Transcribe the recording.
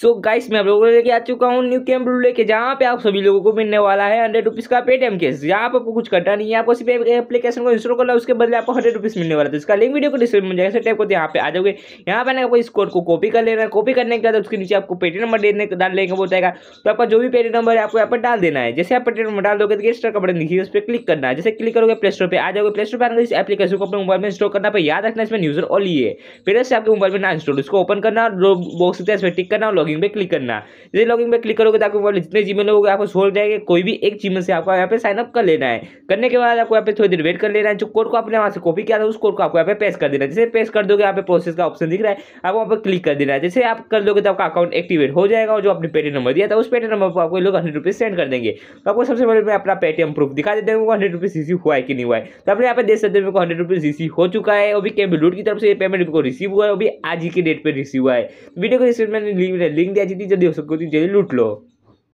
सो so guys मैं आप लोगों को लेके आ चुका हूँ न्यू ब्लू लेके जहाँ पे आप सभी लोगों को मिलने वाला है हंड्रेड रुपीज़ का पेटीएम केस यहाँ पर आपको कुछ करना नहीं है आपको सिर्फ एप्लीकेशन को इंस्टॉल करना उसके बदले आपको हंड्रेड रुपीज़ मिलने वाला है तो इसका लिंक वीडियो को डिस्क्रिप्शन में जाएगा टाइप को तो यहाँ पे आ जाओगे यहाँ पर आपको इस कोड को कॉपी कर लेना है कॉपी करने के बाद उसके नीचे आपको पेटी नंबर देने डाल लेंगे वो जाएगा तो आपका जो भी पेटी नंबर है आपको यहाँ पर डाल देना है जैसे आप पेटी नंबर डाल दोगे तो गेस्टर का बटन दिखिए उस पर क्लिक करना है जैसे क्लिक करोगे प्ले स्टोर पर आ जाओगे प्ले स्टोर पर आने इस एप्लीकेशन को अपने मोबाइल में इंस्टॉल करना पर याद रखना इसमें यूजर ओली है फिर से आपके मोबाइल में ना इंस्टॉल उसको ओपन करना बॉक्स है इस पर टिक करना और लॉगिंग पे क्लिक करना जैसे लॉगिंग पे क्लिक करोगे तो आपके मोबाइल जितने मेल होगा आपको सोल्व जाएगा कोई भी एक जी से आपको यहाँ पे साइनअप कर लेना है करने के बाद आपको यहाँ पे थोड़ी देर वेट कर लेना है जो कोड को आपने वहाँ से कॉपी किया था उस कोड को आपको यहाँ पे पेश कर देना है जैसे पेश कर दोगे यहाँ पे प्रोसेस का ऑप्शन दिख रहा है आप वहाँ पर क्लिक कर देना है जैसे आप कर दोगे तो आपका अकाउंट एक्टिवेट हो जाएगा और जो आपने पेटी नंबर दिया था उस पेटी नंबर पर आपको लोग हंड्रेड रुपीज़ सेंड कर देंगे तो आपको सबसे पहले अपना पेटीएम प्रूफ दिखा देते हैं वो हंड्रेड रुपीज़ रिसीव हुआ है कि नहीं हुआ है तो आपने यहाँ पे देख सकते हैं मेरे हंड्रेड रुपीज़ रिसीव हो चुका है अभी कैम्बलूट की तरफ से पेमेंट को रिसीव हुआ है अभी आज ही के डेट पर रिसीव हुआ है वीडियो को इसमें मैंने बिल्डींग द्यायची ती जर देऊ शकतो ती जरी लुटलो